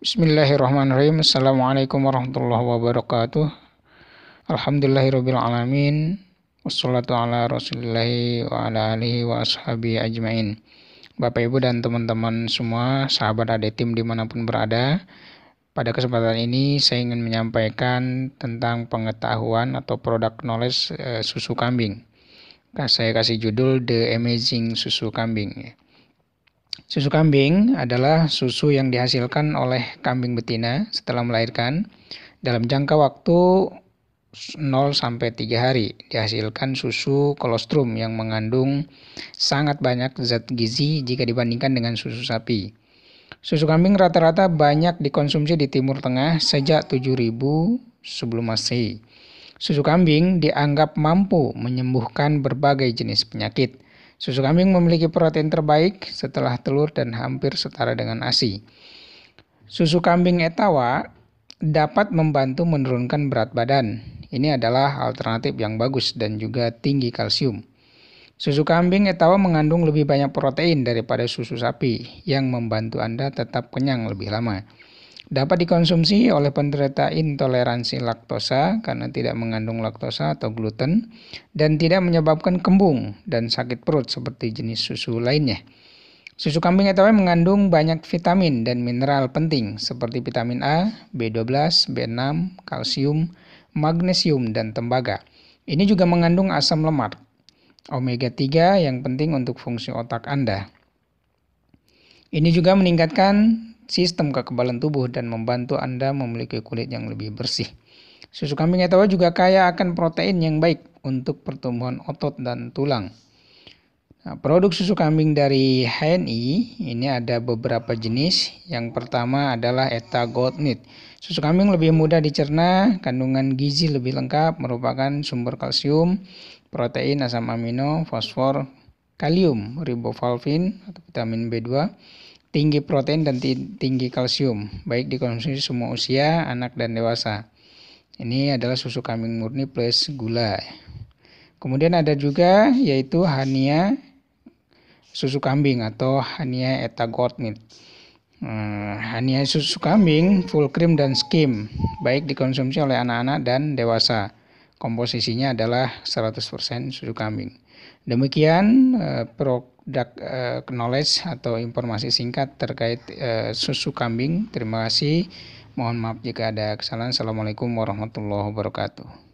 Bismillahirrahmanirrahim. Assalamualaikum warahmatullahi wabarakatuh. Alhamdulillahirrabbilalamin. Wassalatu ala rasulillahi wa ala alihi wa ashabi ajmain. Bapak Ibu dan teman-teman semua, sahabat adik tim dimanapun berada, pada kesempatan ini saya ingin menyampaikan tentang pengetahuan atau produk knowledge eh, susu kambing. Nah, saya kasih judul The Amazing Susu Kambing. Susu kambing adalah susu yang dihasilkan oleh kambing betina setelah melahirkan dalam jangka waktu 0 sampai 3 hari dihasilkan susu kolostrum yang mengandung sangat banyak zat gizi jika dibandingkan dengan susu sapi. Susu kambing rata-rata banyak dikonsumsi di Timur Tengah sejak 7000 sebelum Masehi. Susu kambing dianggap mampu menyembuhkan berbagai jenis penyakit Susu kambing memiliki protein terbaik setelah telur dan hampir setara dengan ASI. Susu kambing etawa dapat membantu menurunkan berat badan. Ini adalah alternatif yang bagus dan juga tinggi kalsium. Susu kambing etawa mengandung lebih banyak protein daripada susu sapi yang membantu Anda tetap kenyang lebih lama. Dapat dikonsumsi oleh penderita intoleransi laktosa karena tidak mengandung laktosa atau gluten dan tidak menyebabkan kembung dan sakit perut seperti jenis susu lainnya. Susu kambing ETW mengandung banyak vitamin dan mineral penting seperti vitamin A, B12, B6, kalsium, magnesium, dan tembaga. Ini juga mengandung asam lemak, omega 3 yang penting untuk fungsi otak Anda. Ini juga meningkatkan sistem kekebalan tubuh dan membantu Anda memiliki kulit yang lebih bersih. Susu kambing etawa juga kaya akan protein yang baik untuk pertumbuhan otot dan tulang. Nah, produk susu kambing dari HNI ini ada beberapa jenis. Yang pertama adalah Eta Gold Meat. Susu kambing lebih mudah dicerna, kandungan gizi lebih lengkap, merupakan sumber kalsium, protein, asam amino, fosfor, kalium, riboflavin atau vitamin B2, tinggi protein dan tinggi kalsium, baik dikonsumsi semua usia, anak dan dewasa. Ini adalah susu kambing murni plus gula. Kemudian ada juga yaitu Hania susu kambing atau Hania Goat milk. Hanya hmm, Hania susu kambing full cream dan skim, baik dikonsumsi oleh anak-anak dan dewasa. Komposisinya adalah 100% susu kambing. Demikian eh, produk eh, knowledge atau informasi singkat terkait eh, susu kambing. Terima kasih. Mohon maaf jika ada kesalahan. Assalamualaikum warahmatullahi wabarakatuh.